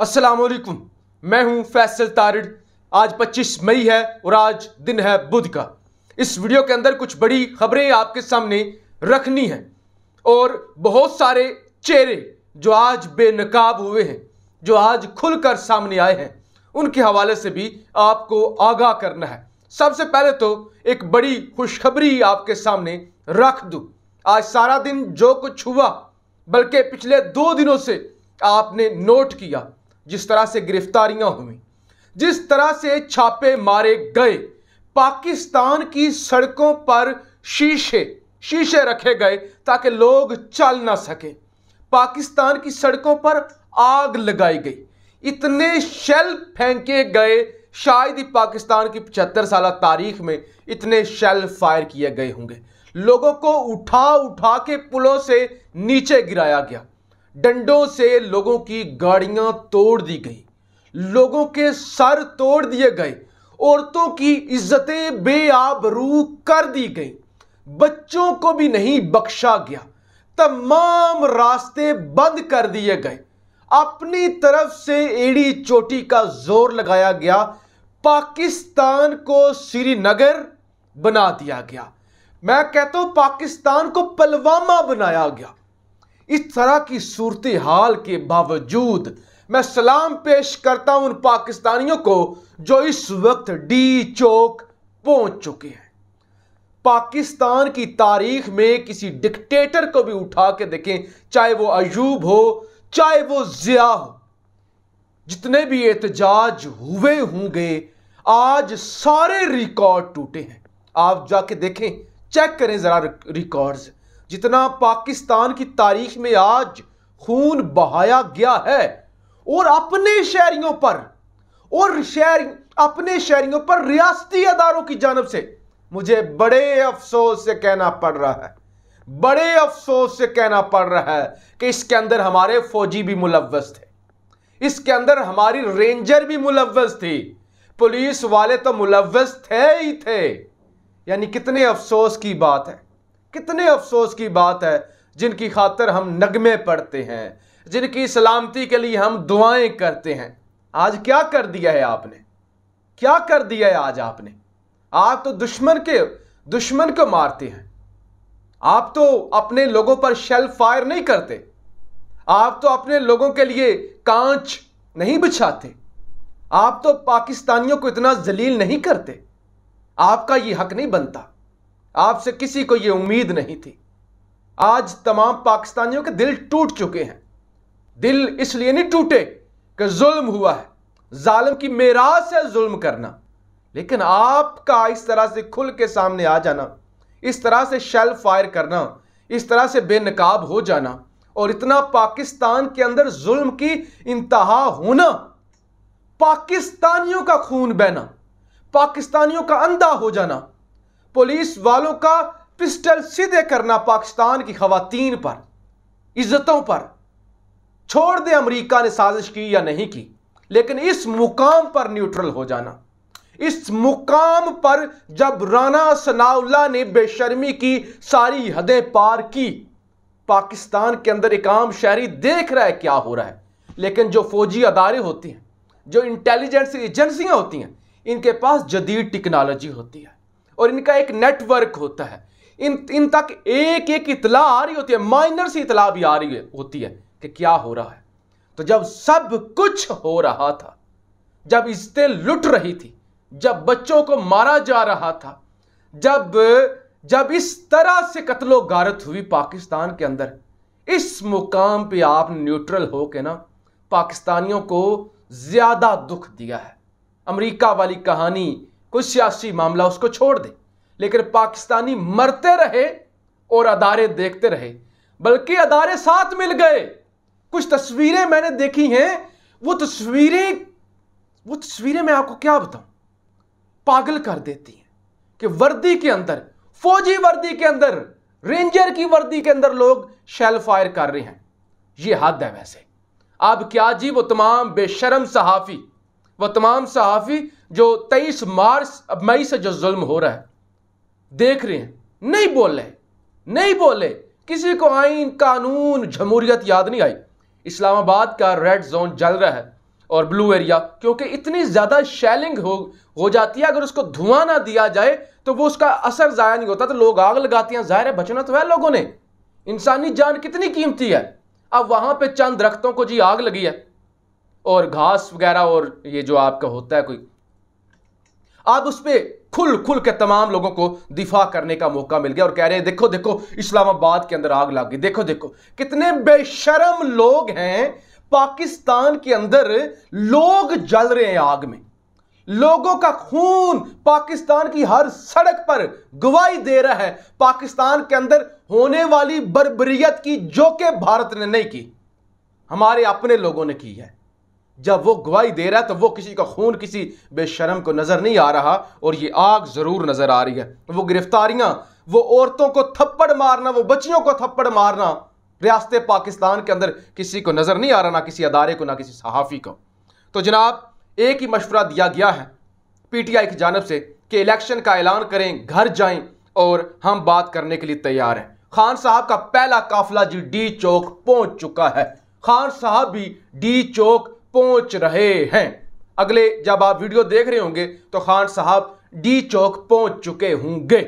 असलम मैं हूं फैसल तारिड आज 25 मई है और आज दिन है बुध का इस वीडियो के अंदर कुछ बड़ी खबरें आपके सामने रखनी हैं और बहुत सारे चेहरे जो आज बेनकाब हुए हैं जो आज खुलकर सामने आए हैं उनके हवाले से भी आपको आगाह करना है सबसे पहले तो एक बड़ी खुशखबरी आपके सामने रख दूँ आज सारा दिन जो कुछ हुआ बल्कि पिछले दो दिनों से आपने नोट किया जिस तरह से गिरफ्तारियां हुई जिस तरह से छापे मारे गए पाकिस्तान की सड़कों पर शीशे शीशे रखे गए ताकि लोग चल ना सके पाकिस्तान की सड़कों पर आग लगाई गई इतने शेल फेंके गए शायद ही पाकिस्तान की पचहत्तर साल तारीख में इतने शेल फायर किए गए होंगे लोगों को उठा उठा के पुलों से नीचे गिराया गया डंडों से लोगों की गाड़ियां तोड़ दी गई लोगों के सर तोड़ दिए गए औरतों की इज्जतें बेआबरू कर दी गई बच्चों को भी नहीं बख्शा गया तमाम रास्ते बंद कर दिए गए अपनी तरफ से एड़ी चोटी का जोर लगाया गया पाकिस्तान को श्रीनगर बना दिया गया मैं कहता हूं पाकिस्तान को पलवामा बनाया गया इस तरह की सूरत हाल के बावजूद मैं सलाम पेश करता हूं उन पाकिस्तानियों को जो इस वक्त डी चौक पहुंच चुके हैं पाकिस्तान की तारीख में किसी डिक्टेटर को भी उठा के देखें चाहे वो अयूब हो चाहे वो जिया हो जितने भी एहतजाज हुए होंगे आज सारे रिकॉर्ड टूटे हैं आप जाके देखें चेक करें ज़रा रिकॉर्ड्स जितना पाकिस्तान की तारीख में आज खून बहाया गया है और अपने शहरियों पर और शहर अपने शहरियों पर रियासती अदारों की जानब से मुझे बड़े अफसोस से कहना पड़ रहा है बड़े अफसोस से कहना पड़ रहा है कि इसके अंदर हमारे फौजी भी मुलवस थे इसके अंदर हमारी रेंजर भी मुलवस थी पुलिस वाले तो मुलवस थे ही थे यानी कितने अफसोस की बात है कितने अफसोस की बात है जिनकी खातर हम नगमे पढ़ते हैं जिनकी सलामती के लिए हम दुआएं करते हैं आज क्या कर दिया है आपने क्या कर दिया है आज आपने आप तो दुश्मन के दुश्मन को मारते हैं आप तो अपने लोगों पर शेल फायर नहीं करते आप तो अपने लोगों के लिए कांच नहीं बिछाते आप तो पाकिस्तानियों को इतना जलील नहीं करते आपका ये हक नहीं बनता आपसे किसी को यह उम्मीद नहीं थी आज तमाम पाकिस्तानियों के दिल टूट चुके हैं दिल इसलिए नहीं टूटे कि जुल्म हुआ है जालम की मेराज से जुल्म करना लेकिन आपका इस तरह से खुल के सामने आ जाना इस तरह से शेल फायर करना इस तरह से बेनकाब हो जाना और इतना पाकिस्तान के अंदर जुल्म की इंतहा होना पाकिस्तानियों का खून बहना पाकिस्तानियों का अंधा हो जाना पुलिस वालों का पिस्टल सीधे करना पाकिस्तान की खातन पर इज्जतों पर छोड़ दे अमेरिका ने साजिश की या नहीं की लेकिन इस मुकाम पर न्यूट्रल हो जाना इस मुकाम पर जब राना सनाउल्ला ने बेशर्मी की सारी हदें पार की पाकिस्तान के अंदर एक आम शहरी देख रहा है क्या हो रहा है लेकिन जो फौजी अदारे होती हैं जो इंटेलिजेंस एजेंसियां होती हैं इनके पास जदीद टेक्नोलॉजी होती है और इनका एक नेटवर्क होता है इन इन तक एक एक इतला आ रही होती है माइनर सी इतला भी आ रही है, होती है कि क्या हो रहा है तो जब सब कुछ हो रहा था जब इज्जतें लुट रही थी जब बच्चों को मारा जा रहा था जब जब इस तरह से कत्लो गारत हुई पाकिस्तान के अंदर इस मुकाम पे आप न्यूट्रल हो के ना पाकिस्तानियों को ज़्यादा दुख दिया है अमेरिका वाली कहानी कोई सियासी मामला उसको छोड़ दे लेकिन पाकिस्तानी मरते रहे और अदारे देखते रहे बल्कि अदारे साथ मिल गए कुछ तस्वीरें मैंने देखी हैं वो तस्वीरें वो तस्वीरें मैं आपको क्या बताऊं पागल कर देती हैं कि वर्दी के अंदर फौजी वर्दी के अंदर रेंजर की वर्दी के अंदर लोग शेल फायर कर रहे हैं ये हद है वैसे अब क्या जी वो तमाम बेशरम सहाफ़ी वो तमाम सहाफ़ी जो तेईस मार्च मई से जो जुल्म हो रहा है देख रहे हैं नहीं बोल रहे नहीं बोले किसी को आइन कानून जमहूरियत याद नहीं आई इस्लामाबाद का रेड जोन जल रहा है और ब्लू एरिया क्योंकि इतनी ज़्यादा शेलिंग हो हो जाती है अगर उसको धुआं ना दिया जाए तो वो उसका असर ज़ाया नहीं होता तो लोग आग लगाते हैं ज़ाहिर है बचना तो है लोगों ने इंसानी जान कितनी कीमती है अब वहां पे चंद दरख्तों को जी आग लगी है और घास वगैरह और ये जो आपका होता है कोई अब उस पर खुल खुल के तमाम लोगों को दिफा करने का मौका मिल गया और कह रहे हैं देखो देखो इस्लामाबाद के अंदर आग लग गई देखो देखो कितने बेशरम लोग हैं पाकिस्तान के अंदर लोग जल रहे हैं आग में लोगों का खून पाकिस्तान की हर सड़क पर गवाही दे रहा है पाकिस्तान के अंदर होने वाली बरबरीत की जो कि भारत ने नहीं की हमारे अपने लोगों ने की है जब वो गवाही दे रहा है तो वो किसी का खून किसी बेशरम को नज़र नहीं आ रहा और ये आग ज़रूर नज़र आ रही है वो गिरफ्तारियाँ वो औरतों को थप्पड़ मारना वो बच्चियों को थप्पड़ मारना रियासत पाकिस्तान के अंदर किसी को नज़र नहीं आ रहा ना किसी अदारे को ना किसी सहाफ़ी को तो जनाब एक ही मशवरा दिया गया है पी टी आई की जानब से कि इलेक्शन का ऐलान करें घर जाए और हम बात करने के लिए तैयार हैं खान साहब का पहला काफिला जी डी चौक पहुंच चुका है खान साहब भी डी चौक पहुंच रहे हैं अगले जब आप वीडियो देख रहे होंगे तो खान साहब डी चौक पहुंच चुके होंगे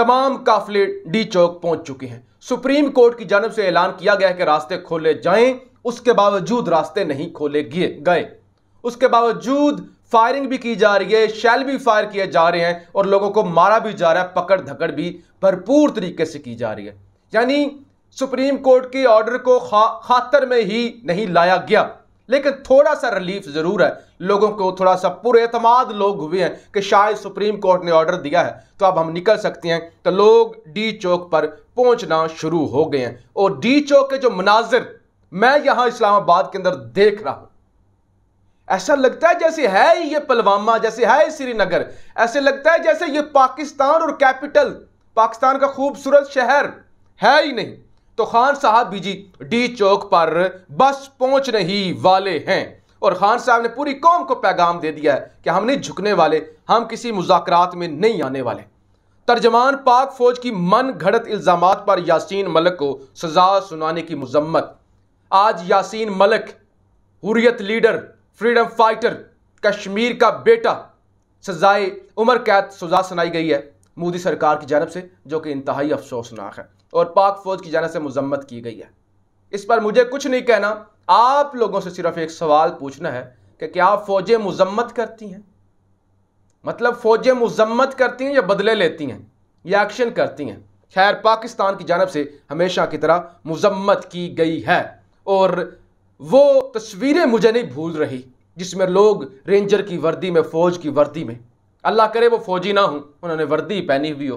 तमाम काफिले डी चौक पहुंच चुके हैं सुप्रीम कोर्ट की जानब से ऐलान किया गया कि रास्ते खोले जाएं उसके बावजूद रास्ते नहीं खोले गए उसके बावजूद फायरिंग भी की जा रही है शैल भी फायर किए जा रहे हैं और लोगों को मारा भी जा रहा है पकड़ धकड़ भी भरपूर तरीके से की जा रही है यानी सुप्रीम कोर्ट के ऑर्डर को खा, खातर में ही नहीं लाया गया लेकिन थोड़ा सा रिलीफ ज़रूर है लोगों को थोड़ा सा पुरेतमाद लोग हुए हैं कि शायद सुप्रीम कोर्ट ने ऑर्डर दिया है तो अब हम निकल सकते हैं तो लोग डी चौक पर पहुंचना शुरू हो गए हैं और डी चौक के जो मनाजिर मैं यहां इस्लामाबाद के अंदर देख रहा हूं ऐसा लगता है जैसे है ये पुलवामा जैसे है श्रीनगर ऐसे लगता है जैसे ये पाकिस्तान और कैपिटल पाकिस्तान का खूबसूरत शहर है ही नहीं तो खान साहब भी जी डी चौक पर बस पहुंचने ही वाले हैं और खान साहब ने पूरी कौम को पैगाम दे दिया है कि हम नहीं झुकने वाले हम किसी मुजाकरात में नहीं आने वाले तर्जमान पाक फौज की मन घड़त इल्ज़ाम पर यासीन मलक को सजा सुनाने की मजम्मत आज Yasin Malik Hurriyat leader freedom fighter Kashmir का बेटा सजाए उम्र कैद सजा सुनाई गई है मोदी सरकार की जानब से जो कि इंतहाई अफसोसनाक है और पाक फौज की जानब से मजम्मत की गई है इस पर मुझे कुछ नहीं कहना आप लोगों से सिर्फ एक सवाल पूछना है कि क्या फौजें मजम्मत करती हैं मतलब फौजें मजम्मत करती हैं या बदले लेती हैं या एक्शन करती हैं खैर पाकिस्तान की जानब से हमेशा की तरह मजम्मत की गई है और वो तस्वीरें मुझे नहीं भूल रही जिसमें लोग रेंजर की वर्दी में फौज की वर्दी में अल्लाह करे वो फौजी ना हो उन्होंने वर्दी पहनी हुई हो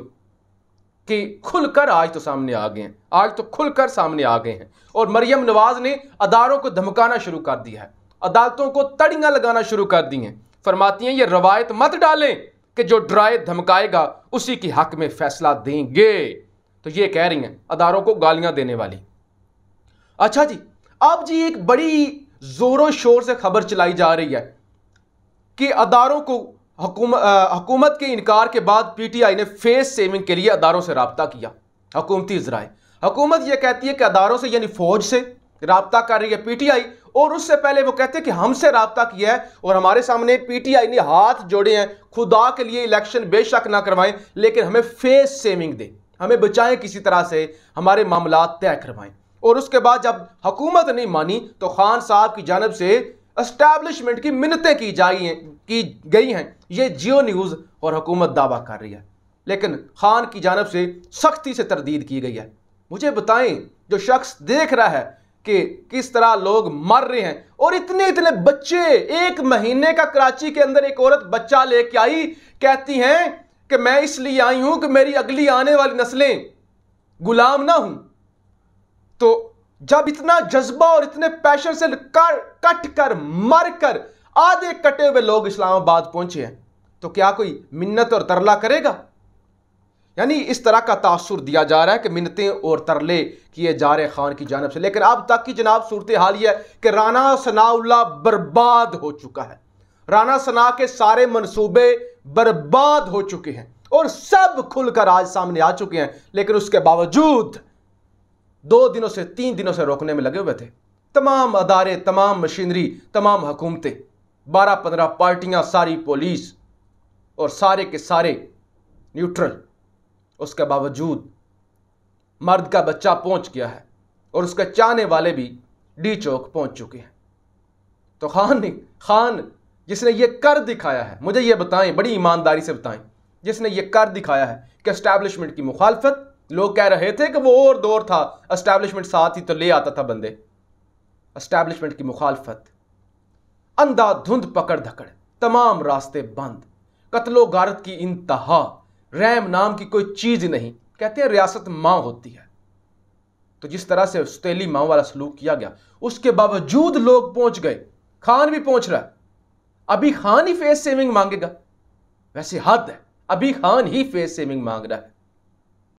कि खुलकर आज तो सामने आ गए हैं आज तो खुलकर सामने आ गए हैं और मरियम नवाज ने अदारों को धमकाना शुरू कर दिया है अदालतों को तड़ियां लगाना शुरू कर दी हैं फरमाती हैं ये रवायत मत डालें कि जो ड्राए धमकाएगा उसी के हक में फैसला देंगे तो ये कह रही हैं अदारों को गालियां देने वाली अच्छा जी अब जी एक बड़ी जोरों शोर से खबर चलाई जा रही है कि अदारों को हकूमत के इनकार के बाद पी टी आई ने फेस सेविंग के लिए अदारों से रबता किया हकूमती जराए हकूमत यह कहती है कि अदारों से यानी फौज से रबता कर रही है पी टी आई और उससे पहले वो कहते हैं कि हमसे रबता किया है और हमारे सामने पी टी आई ने हाथ जोड़े हैं खुदा के लिए इलेक्शन बेशक ना करवाएं लेकिन हमें फेस सेविंग दें हमें बचाएं किसी तरह से हमारे मामला तय करवाएं और उसके बाद जब हकूमत नहीं मानी तो खान साहब की जानब से एस्टैब्लिशमेंट की मिन्नतें की जाई की गई हैं ये जियो न्यूज़ और हुकूमत दावा कर रही है लेकिन खान की जानब से सख्ती से तरदीद की गई है मुझे बताएं जो शख्स देख रहा है कि किस तरह लोग मर रहे हैं और इतने इतने बच्चे एक महीने का कराची के अंदर एक औरत बच्चा लेके आई कहती हैं कि मैं इसलिए आई हूं कि मेरी अगली आने वाली नस्लें गुलाम ना हूं तो जब इतना जज्बा और इतने पैशन से कर, कट कर मर कर आधे कटे हुए लोग इस्लामाबाद पहुंचे हैं तो क्या कोई मिन्नत और तरला करेगा यानी इस तरह का तासुर दिया जा रहा है कि मिन्नतें और तरले किए जा रहे खान की जानब से लेकिन अब तक की जनाब सूरत हाल यह है कि राना सनाउल्ला बर्बाद हो चुका है राना सना के सारे मनसूबे बर्बाद हो चुके हैं और सब खुलकर आज सामने आ चुके हैं लेकिन उसके बावजूद दो दिनों से तीन दिनों से रोकने में लगे हुए थे तमाम अदारे तमाम मशीनरी तमाम हुकूमतें बारह पंद्रह पार्टियां सारी पुलिस और सारे के सारे न्यूट्रल उसके बावजूद मर्द का बच्चा पहुंच गया है और उसके चाहने वाले भी डी चौक पहुंच चुके हैं तो खान ने खान जिसने ये कर दिखाया है मुझे ये बताएं बड़ी ईमानदारी से बताएं जिसने ये कर दिखाया है कि एस्टैब्लिशमेंट की मुखालफत लोग कह रहे थे कि वो और दौर था अस्टैब्लिशमेंट साथ ही तो ले आता था बंदे अस्टैब्लिशमेंट की मुखालफत अंधा धुंध पकड़ धकड़ तमाम रास्ते बंद कत्लो गारत की इंतहा रैम नाम की कोई चीज नहीं कहते हैं रियासत माँ होती है तो जिस तरह से सुतीली माँ वाला सलूक किया गया उसके बावजूद लोग पहुंच गए खान भी पहुंच रहा है अभी खान ही फेस सेविंग मांगेगा वैसे हद है अभी खान ही फेस सेविंग मांग रहा है